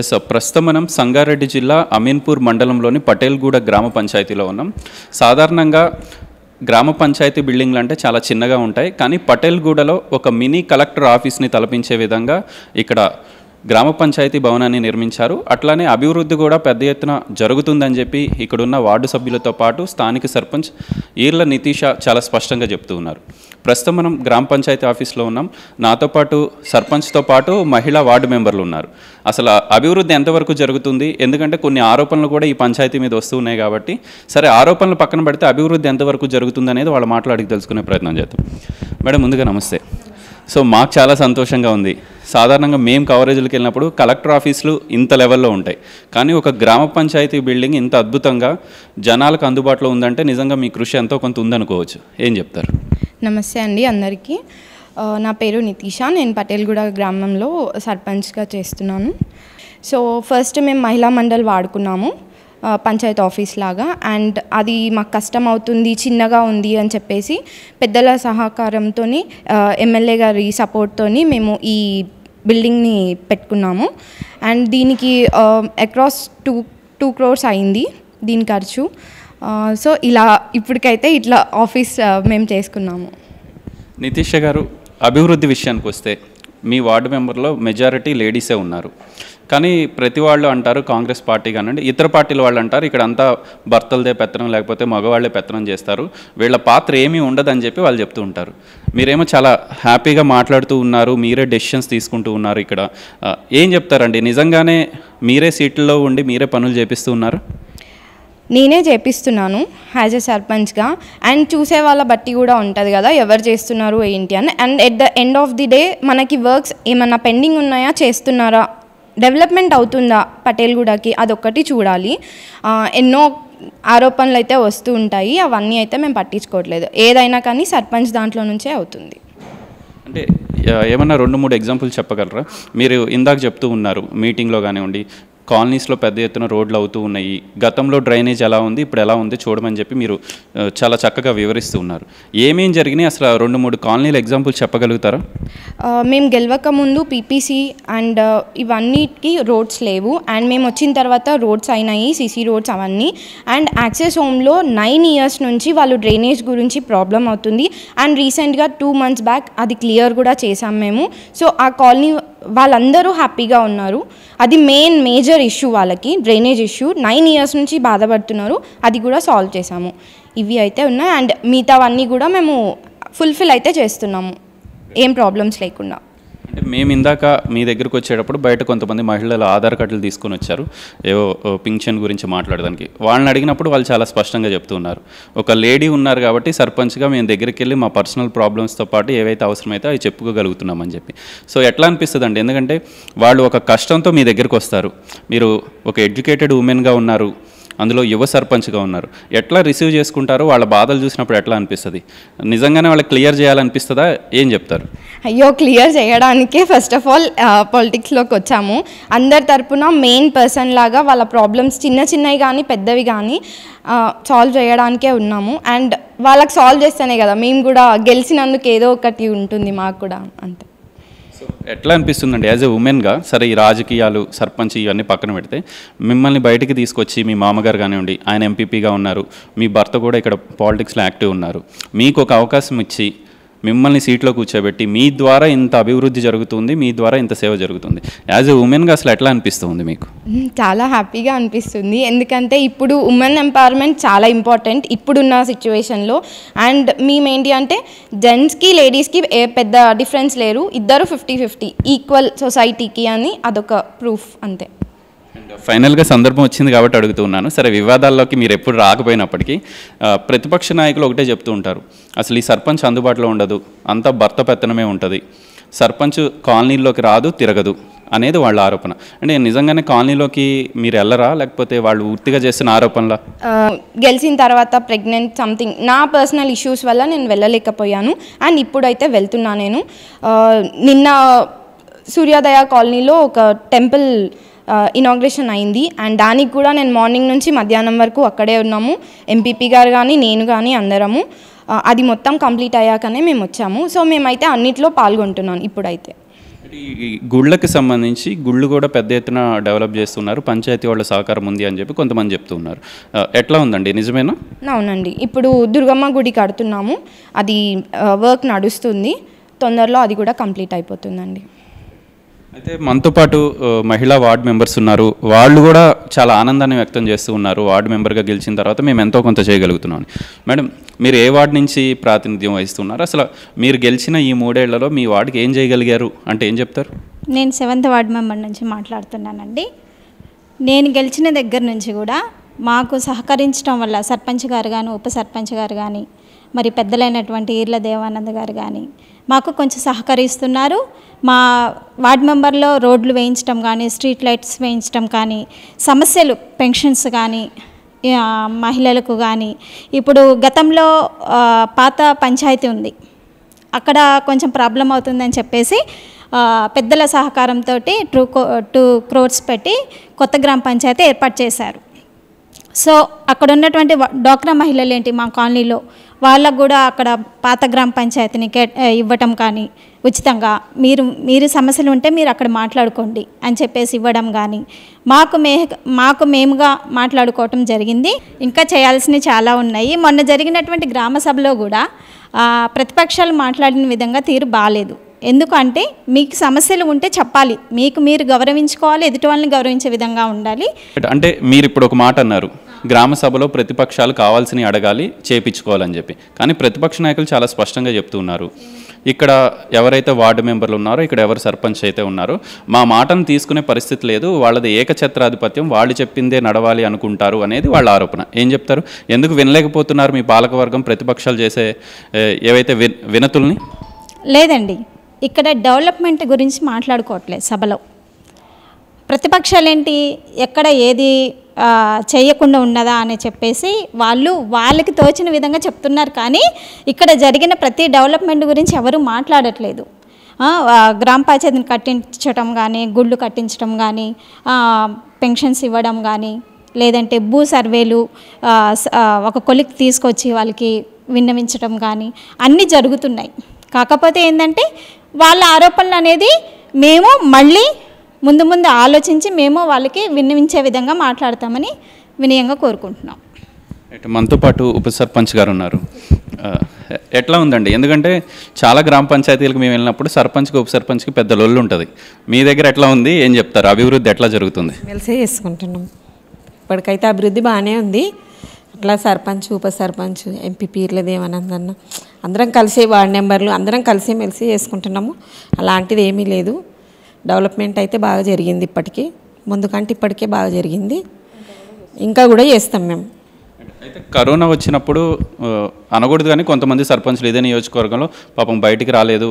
yes sir ప్రస్తుతం మనం సంగారెడ్డి జిల్లా అమీన్పూర్ మండలంలోని పటేల్గూడ గ్రామ పంచాయతీలో ఉన్నాం సాధారణంగా గ్రామ పంచాయతీ బిల్డింగ్లు అంటే చాలా చిన్నగా ఉంటాయి కానీ పటేల్గూడలో ఒక మినీ కలెక్టర్ ఆఫీస్ని తలపించే విధంగా ఇక్కడ గ్రామ పంచాయతీ భవనాన్ని నిర్మించారు అట్లానే అభివృద్ధి కూడా పెద్ద ఎత్తున జరుగుతుందని చెప్పి ఇక్కడున్న వార్డు సభ్యులతో పాటు స్థానిక సర్పంచ్ ఈర్ల నితీష చాలా స్పష్టంగా చెప్తూ ఉన్నారు ప్రస్తుతం మనం గ్రామ పంచాయతీ ఆఫీస్లో ఉన్నాం నాతో పాటు సర్పంచ్తో పాటు మహిళా వార్డు మెంబర్లు ఉన్నారు అసలు అభివృద్ధి ఎంతవరకు జరుగుతుంది ఎందుకంటే కొన్ని ఆరోపణలు కూడా ఈ పంచాయతీ మీద వస్తున్నాయి కాబట్టి సరే ఆరోపణలు పక్కన పెడితే అభివృద్ధి ఎంతవరకు జరుగుతుంది అనేది వాళ్ళు మాట్లాడికి తెలుసుకునే ప్రయత్నం చేద్దాం మేడం ముందుగా నమస్తే సో మాకు చాలా సంతోషంగా ఉంది సాధారణంగా మేం కవరేజ్లకు వెళ్ళినప్పుడు కలెక్టర్ ఆఫీసులు ఇంత లెవెల్లో ఉంటాయి కానీ ఒక గ్రామ పంచాయతీ బిల్డింగ్ ఇంత అద్భుతంగా జనాలకు అందుబాటులో ఉందంటే నిజంగా మీ కృషి ఎంతో కొంత ఉందనుకోవచ్చు ఏం చెప్తారు నమస్తే అండి అందరికీ నా పేరు నితీష నేను పటేల్గూడ గ్రామంలో సర్పంచ్గా చేస్తున్నాను సో ఫస్ట్ మేము మహిళా మండలి వాడుకున్నాము పంచాయత్ ఆఫీస్ లాగా అండ్ అది మాకు కష్టం అవుతుంది చిన్నగా ఉంది అని చెప్పేసి పెద్దల సహకారంతో ఎమ్మెల్యే గారి సపోర్ట్తో మేము ఈ బిల్డింగ్ని పెట్టుకున్నాము అండ్ దీనికి అక్రాస్ టూ టూ క్రోర్స్ అయింది దీని ఖర్చు సో ఇలా ఇప్పటికైతే ఇట్లా ఆఫీస్ మేము చేసుకున్నాము నితీష గారు అభివృద్ధి విషయానికి వస్తే మీ వార్డు మెంబర్లో మెజారిటీ లేడీసే ఉన్నారు కానీ ప్రతి వాళ్ళు అంటారు కాంగ్రెస్ పార్టీ కానివ్వండి ఇతర పార్టీల వాళ్ళు అంటారు ఇక్కడ అంతా భర్తలదే పెత్తనం లేకపోతే మగవాళ్లే పెత్తనం చేస్తారు వీళ్ళ పాత్ర ఏమీ ఉండదని చెప్పి వాళ్ళు చెప్తూ ఉంటారు మీరేమో చాలా హ్యాపీగా మాట్లాడుతూ ఉన్నారు మీరే డెసిషన్స్ తీసుకుంటూ ఉన్నారు ఇక్కడ ఏం చెప్తారండి నిజంగానే మీరే సీట్లలో ఉండి మీరే పనులు చేపిస్తూ ఉన్నారు నేనే చేపిస్తున్నాను యాజ్ ఎ సర్పంచ్గా అండ్ చూసే వాళ్ళ బట్టి కూడా ఉంటుంది కదా ఎవరు చేస్తున్నారు ఏంటి అని and at the end of the day మనకి వర్క్స్ ఏమన్నా పెండింగ్ ఉన్నాయా చేస్తున్నారా డెవలప్మెంట్ అవుతుందా పటేల్ గూడకి అదొక్కటి చూడాలి ఎన్నో ఆరోపణలు అయితే వస్తూ ఉంటాయి అవన్నీ అయితే మేము పట్టించుకోవట్లేదు ఏదైనా కానీ సర్పంచ్ దాంట్లో నుంచే అవుతుంది అంటే ఏమన్నా రెండు మూడు ఎగ్జాంపుల్ చెప్పగలరా మీరు ఇందాక చెప్తూ ఉన్నారు మీటింగ్లో కానివ్వండి కాలనీస్లో పెద్ద ఎత్తున రోడ్లు అవుతూ ఉన్నాయి గతంలో డ్రైనేజ్ ఎలా ఉంది ఇప్పుడు ఎలా ఉంది చూడమని చెప్పి మీరు చాలా చక్కగా వివరిస్తూ ఉన్నారు ఏమేం జరిగినాయి అసలు రెండు మూడు కాలనీలు ఎగ్జాంపుల్ చెప్పగలుగుతారా మేము గెలవక ముందు పీపీసీ అండ్ ఇవన్నిటికి రోడ్స్ లేవు అండ్ మేము వచ్చిన తర్వాత రోడ్స్ అయినాయి సిసి రోడ్స్ అవన్నీ అండ్ యాక్సెస్ హోమ్లో నైన్ ఇయర్స్ నుంచి వాళ్ళు డ్రైనేజ్ గురించి ప్రాబ్లం అవుతుంది అండ్ రీసెంట్గా టూ మంత్స్ బ్యాక్ అది క్లియర్ కూడా చేసాం మేము సో ఆ కాలనీ వాళ్ళందరూ హ్యాపీగా ఉన్నారు అది మెయిన్ మేజర్ ఇష్యూ వాళ్ళకి డ్రైనేజ్ ఇష్యూ నైన్ ఇయర్స్ నుంచి బాధపడుతున్నారు అది కూడా సాల్వ్ చేసాము ఇవి అయితే ఉన్నాయి అండ్ మిగతావన్నీ కూడా మేము ఫుల్ఫిల్ అయితే చేస్తున్నాము ఏం ప్రాబ్లమ్స్ లేకుండా మేము ఇందాక మీ దగ్గరకు వచ్చేటప్పుడు బయట కొంతమంది మహిళలు ఆధార్ కార్డులు తీసుకొని వచ్చారు ఏవో పింఛన్ గురించి మాట్లాడడానికి వాళ్ళని అడిగినప్పుడు వాళ్ళు చాలా స్పష్టంగా చెప్తున్నారు ఒక లేడీ ఉన్నారు కాబట్టి సర్పంచ్గా మేము దగ్గరికి వెళ్ళి మా పర్సనల్ ప్రాబ్లమ్స్తో పాటు ఏవైతే అవసరమైతే అవి చెప్పుకోగలుగుతున్నామని చెప్పి సో ఎట్లా అనిపిస్తుంది అండి ఎందుకంటే వాళ్ళు ఒక కష్టంతో మీ దగ్గరికి వస్తారు మీరు ఒక ఎడ్యుకేటెడ్ ఉమెన్గా ఉన్నారు అందులో యువ సర్పంచ్గా ఉన్నారు ఎట్లా రిసీవ్ చేసుకుంటారో వాళ్ళ బాధలు చూసినప్పుడు ఎట్లా అనిపిస్తుంది నిజంగానే వాళ్ళకి క్లియర్ చేయాలనిపిస్తుందా ఏం చెప్తారు అయ్యో క్లియర్ చేయడానికే ఫస్ట్ ఆఫ్ ఆల్ పాలిటిక్స్లోకి వచ్చాము అందరి తరపున మెయిన్ పర్సన్ లాగా వాళ్ళ ప్రాబ్లమ్స్ చిన్న చిన్నవి కానీ పెద్దవి కానీ సాల్వ్ చేయడానికే ఉన్నాము అండ్ వాళ్ళకి సాల్వ్ చేస్తేనే కదా మేము కూడా గెలిచినందుకు ఏదో ఒకటి ఉంటుంది మాకు కూడా అంతే ఎట్లా ఎట్లా అనిపిస్తుందండి యాజ్ ఎ ఉమెన్గా సరే ఈ రాజకీయాలు సర్పంచ్ ఇవన్నీ పక్కన పెడితే మిమ్మల్ని బయటికి తీసుకొచ్చి మీ మామగారు కానివ్వండి ఆయన ఎంపీపీగా ఉన్నారు మీ భర్త కూడా ఇక్కడ పాలిటిక్స్లో యాక్టివ్ ఉన్నారు మీకు ఒక అవకాశం ఇచ్చి మిమ్మల్ని సీట్లో కూర్చోబెట్టి మీ ద్వారా ఇంత అభివృద్ధి జరుగుతుంది మీ ద్వారా ఇంత సేవ జరుగుతుంది యాజ్ ఎ ఉమెన్గా అసలు ఎట్లా అనిపిస్తుంది మీకు చాలా హ్యాపీగా అనిపిస్తుంది ఎందుకంటే ఇప్పుడు ఉమెన్ ఎంపవర్మెంట్ చాలా ఇంపార్టెంట్ ఇప్పుడున్న సిచ్యువేషన్లో అండ్ మేము ఏంటి అంటే జెంట్స్కి లేడీస్కి ఏ పెద్ద డిఫరెన్స్ లేరు ఇద్దరు ఫిఫ్టీ ఫిఫ్టీ ఈక్వల్ సొసైటీకి అని అదొక ప్రూఫ్ అంతే ఫైనల్గా uh, సందర్భం వచ్చింది కాబట్టి అడుగుతున్నాను సరే వివాదాల్లోకి మీరు ఎప్పుడు రాకపోయినప్పటికీ ప్రతిపక్ష నాయకులు ఒకటే చెప్తూ ఉంటారు అసలు ఈ సర్పంచ్ అందుబాటులో ఉండదు అంతా భర్త పెత్తనమే ఉంటుంది సర్పంచ్ కాలనీలోకి రాదు తిరగదు అనేది వాళ్ళ ఆరోపణ అంటే నిజంగానే కాలనీలోకి మీరు వెళ్ళరా లేకపోతే వాళ్ళు పూర్తిగా చేస్తున్న ఆరోపణలా గెలిచిన తర్వాత ప్రెగ్నెంట్ సంథింగ్ నా పర్సనల్ ఇష్యూస్ వల్ల నేను వెళ్ళలేకపోయాను అండ్ ఇప్పుడైతే వెళ్తున్నా నేను నిన్న సూర్యోదయ కాలనీలో ఒక టెంపుల్ ఇనాగ్రేషన్ అయింది అండ్ దానికి కూడా నేను మార్నింగ్ నుంచి మధ్యాహ్నం వరకు అక్కడే ఉన్నాము ఎంపీపీ గారు కానీ నేను కానీ అందరము అది మొత్తం కంప్లీట్ అయ్యాకనే మేము వచ్చాము సో మేమైతే అన్నిట్లో పాల్గొంటున్నాను ఇప్పుడైతే గుళ్ళకి సంబంధించి గుళ్ళు కూడా పెద్ద ఎత్తున డెవలప్ చేస్తున్నారు పంచాయతీ వాళ్ళ సహకారం ఉంది అని చెప్పి కొంతమంది చెప్తున్నారు ఎట్లా ఉందండి నిజమేనా అవునండి ఇప్పుడు దుర్గమ్మ గుడి కడుతున్నాము అది వర్క్ నడుస్తుంది తొందరలో అది కూడా కంప్లీట్ అయిపోతుందండి అయితే మనతో పాటు మహిళా వార్డ్ మెంబర్స్ ఉన్నారు వాళ్ళు కూడా చాలా ఆనందాన్ని వ్యక్తం చేస్తూ ఉన్నారు వార్డు మెంబర్గా గెలిచిన తర్వాత మేము ఎంతో కొంత చేయగలుగుతున్నాం మేడం మీరు ఏ వార్డు నుంచి ప్రాతినిధ్యం వహిస్తున్నారు అసలు మీరు గెలిచిన ఈ మూడేళ్లలో మీ వార్డుకి ఏం చేయగలిగారు అంటే ఏం చెప్తారు నేను సెవెంత్ వార్డు మెంబర్ నుంచి మాట్లాడుతున్నానండి నేను గెలిచిన దగ్గర నుంచి కూడా మాకు సహకరించడం వల్ల సర్పంచ్ గారు కానీ ఉప సర్పంచ్ గారు కానీ మరి పెద్దలైనటువంటి ఈర్ల దేవానంద్ గారు కానీ మాకు కొంచెం సహకరిస్తున్నారు మా వార్డ్ మెంబర్లో రోడ్లు వేయించడం కానీ స్ట్రీట్ లైట్స్ వేయించడం కానీ సమస్యలు పెన్షన్స్ కానీ మహిళలకు కానీ ఇప్పుడు గతంలో పాత పంచాయతీ ఉంది అక్కడ కొంచెం ప్రాబ్లం అవుతుందని చెప్పేసి పెద్దల సహకారంతో టూ టూ క్రోర్స్ పెట్టి కొత్త గ్రామ పంచాయతీ ఏర్పాటు చేశారు సో అక్కడ ఉన్నటువంటి డోక్రా మహిళలు ఏంటి మా కాలనీలో వాళ్ళకు కూడా అక్కడ పాత గ్రామ పంచాయతీని కే ఇవ్వటం కానీ ఉచితంగా మీరు మీరు సమస్యలు ఉంటే మీరు అక్కడ మాట్లాడుకోండి అని చెప్పేసి ఇవ్వడం కానీ మాకు మే మాకు మేముగా మాట్లాడుకోవటం జరిగింది ఇంకా చేయాల్సినవి చాలా ఉన్నాయి మొన్న జరిగినటువంటి గ్రామ సభలో కూడా ప్రతిపక్షాలు మాట్లాడిన విధంగా తీరు బాగాలేదు ఎందుకంటే మీకు సమస్యలు ఉంటే చెప్పాలి మీకు మీరు గౌరవించుకోవాలి ఎదుటి వాళ్ళని గౌరవించే విధంగా ఉండాలి అంటే మీరు ఇప్పుడు ఒక మాట అన్నారు గ్రామ సభలో ప్రతిపక్షాలు కావాల్సినవి అడగాలి చేపించుకోవాలని చెప్పి కానీ ప్రతిపక్ష నాయకులు చాలా స్పష్టంగా చెప్తున్నారు ఇక్కడ ఎవరైతే వార్డు మెంబర్లు ఉన్నారో ఇక్కడ ఎవరు సర్పంచ్ అయితే ఉన్నారో మా మాటను తీసుకునే పరిస్థితి లేదు వాళ్ళది ఏకఛత్రాధిపత్యం వాళ్ళు చెప్పిందే నడవాలి అనుకుంటారు అనేది వాళ్ళ ఆరోపణ ఏం చెప్తారు ఎందుకు వినలేకపోతున్నారు మీ పాలకవర్గం ప్రతిపక్షాలు చేసే ఏవైతే వినతుల్ని లేదండి ఇక్కడ డెవలప్మెంట్ గురించి మాట్లాడుకోవట్లేదు సభలో ప్రతిపక్షాలు ఏంటి ఎక్కడ ఏది చేయకుండా ఉన్నదా అని చెప్పేసి వాళ్ళు వాళ్ళకి తోచిన విధంగా చెప్తున్నారు కానీ ఇక్కడ జరిగిన ప్రతి డెవలప్మెంట్ గురించి ఎవరు మాట్లాడట్లేదు గ్రామ పంచాయతీని కట్టించడం కానీ గుళ్ళు కట్టించడం కానీ పెన్షన్స్ ఇవ్వడం కానీ లేదంటే భూ సర్వేలు ఒక కొలిక్ తీసుకొచ్చి వాళ్ళకి విన్నవించడం కానీ అన్నీ జరుగుతున్నాయి కాకపోతే ఏంటంటే వాళ్ళ ఆరోపణలు అనేది మేము మళ్ళీ ముందు ముందు ఆలోచించి మేము వాళ్ళకి విన్నవించే విధంగా మాట్లాడతామని వినయంగా కోరుకుంటున్నాం మనతో పాటు ఉప సర్పంచ్ గారు ఉన్నారు ఎట్లా ఉందండి ఎందుకంటే చాలా గ్రామ పంచాయతీలకు మేము వెళ్ళినప్పుడు సర్పంచ్కి ఉప సర్పంచ్కి పెద్ద లొల్లు ఉంటుంది మీ దగ్గర ఎట్లా ఉంది ఏం చెప్తారు అభివృద్ధి ఎట్లా జరుగుతుంది కలిసే చేసుకుంటున్నాం ఇప్పటికైతే అభివృద్ధి బాగానే ఉంది అట్లా సర్పంచ్ ఉప సర్పంచ్ ఎంపీ పీర్ల దేవానందన్న అందరం కలిసే వార్డ్ నెంబర్లు అందరం కలిసి మెలిసి చేసుకుంటున్నాము అలాంటిది ఏమీ లేదు డెవలప్మెంట్ అయితే బాగా జరిగింది ఇప్పటికీ ముందుకంటే ఇప్పటికే బాగా జరిగింది ఇంకా కూడా చేస్తాం మేము కరోనా వచ్చినప్పుడు అనకూడదు కానీ కొంతమంది సర్పంచ్లు ఇదే నియోజకవర్గంలో పాపం బయటికి రాలేదు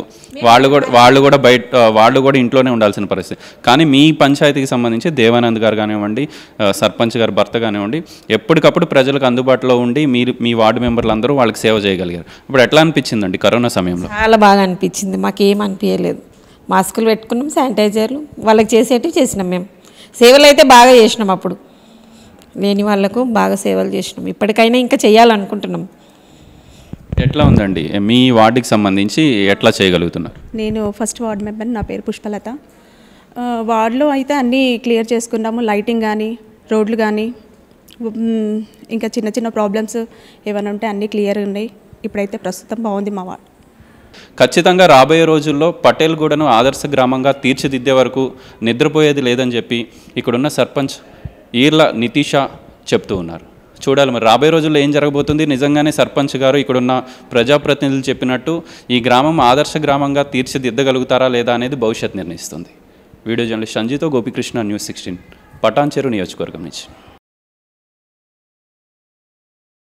వాళ్ళు కూడా వాళ్ళు కూడా బయట వాళ్ళు కూడా ఇంట్లోనే ఉండాల్సిన పరిస్థితి కానీ మీ పంచాయతీకి సంబంధించి దేవానంద్ గారు కానివ్వండి సర్పంచ్ గారు భర్త కానివ్వండి ఎప్పటికప్పుడు ప్రజలకు అందుబాటులో ఉండి మీరు మీ వార్డు మెంబర్లు అందరూ వాళ్ళకి సేవ చేయగలిగారు ఇప్పుడు ఎట్లా అనిపించిందండి కరోనా సమయంలో చాలా బాగా అనిపించింది మాకేం అనిపించలేదు మాస్కులు పెట్టుకున్నాం శానిటైజర్లు వాళ్ళకి చేసేటివి చేసినాం మేము సేవలు అయితే బాగా చేసినాం అప్పుడు లేని వాళ్లకు బాగా సేవలు చేసినాం ఇప్పటికైనా ఇంకా చేయాలనుకుంటున్నాం ఎట్లా ఉందండి మీ వార్డుకి సంబంధించి ఎట్లా చేయగలుగుతున్నారు నేను ఫస్ట్ వార్డ్ మెంబర్ నా పేరు పుష్పలత వార్డులో అయితే అన్నీ క్లియర్ చేసుకున్నాము లైటింగ్ కానీ రోడ్లు కానీ ఇంకా చిన్న చిన్న ప్రాబ్లమ్స్ ఏమైనా ఉంటే అన్నీ క్లియర్ ఉన్నాయి ఇప్పుడైతే ప్రస్తుతం బాగుంది మా వార్డు ఖచ్చితంగా రాబోయే రోజుల్లో పటేల్ గూడను ఆదర్శ గ్రామంగా తీర్చిదిద్దే వరకు నిద్రపోయేది లేదని చెప్పి ఇక్కడున్న సర్పంచ్ ఈర్ల నితీష చెప్తూ ఉన్నారు చూడాలి మరి రాబోయే రోజుల్లో ఏం జరగబోతుంది నిజంగానే సర్పంచ్ గారు ఇక్కడున్న ప్రజాప్రతినిధులు చెప్పినట్టు ఈ గ్రామం ఆదర్శ గ్రామంగా తీర్చిదిద్దగలుగుతారా లేదా అనేది భవిష్యత్ నిర్ణయిస్తుంది వీడియో జర్నలిస్ట్ సంజీతో గోపికృష్ణ న్యూస్ సిక్స్టీన్ పటాన్చెరు నియోజకవర్గం నుంచి